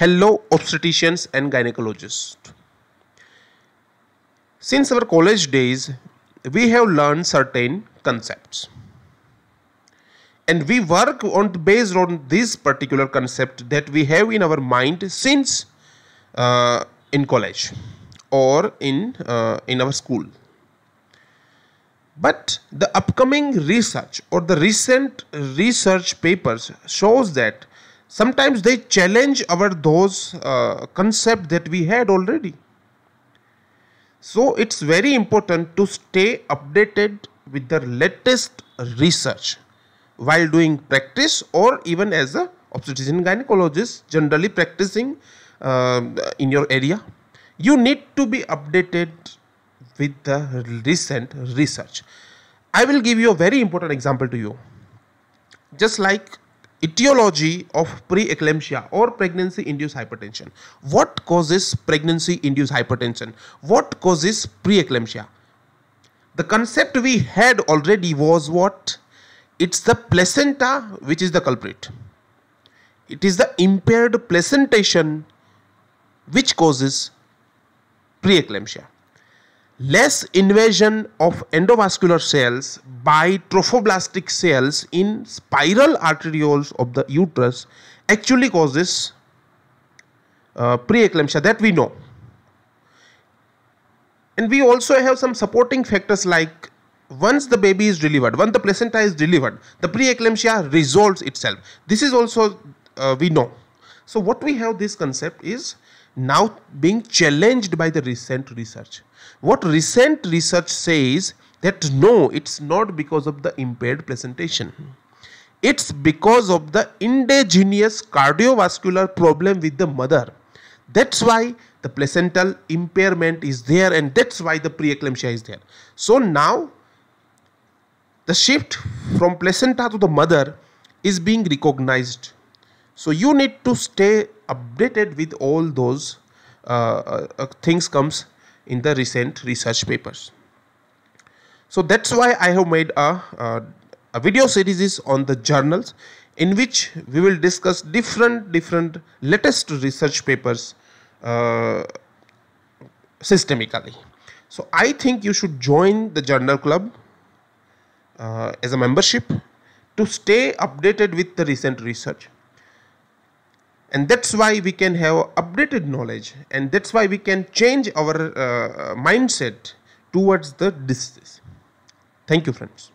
Hello obstetricians and gynecologists. Since our college days, we have learned certain concepts. And we work on based on this particular concept that we have in our mind since uh, in college or in, uh, in our school. But the upcoming research or the recent research papers shows that sometimes they challenge our those uh, concept that we had already so it's very important to stay updated with the latest research while doing practice or even as a obstetrician gynecologist generally practicing uh, in your area you need to be updated with the recent research i will give you a very important example to you just like etiology of preeclampsia or pregnancy induced hypertension what causes pregnancy induced hypertension what causes preeclampsia the concept we had already was what it's the placenta which is the culprit it is the impaired placentation which causes preeclampsia less invasion of endovascular cells by trophoblastic cells in spiral arterioles of the uterus actually causes uh, preeclampsia that we know and we also have some supporting factors like once the baby is delivered once the placenta is delivered the preeclampsia resolves itself this is also uh, we know so what we have this concept is now being challenged by the recent research. What recent research says that no, it's not because of the impaired presentation. It's because of the indigenous cardiovascular problem with the mother. That's why the placental impairment is there and that's why the preeclampsia is there. So now the shift from placenta to the mother is being recognized so you need to stay updated with all those uh, uh, things comes in the recent research papers so that's why i have made a, a, uh, a video series on the journals in which we will discuss different different latest research papers uh, systemically so i think you should join the journal club uh, as a membership to stay updated with the recent research and that's why we can have updated knowledge and that's why we can change our uh, mindset towards the disease thank you friends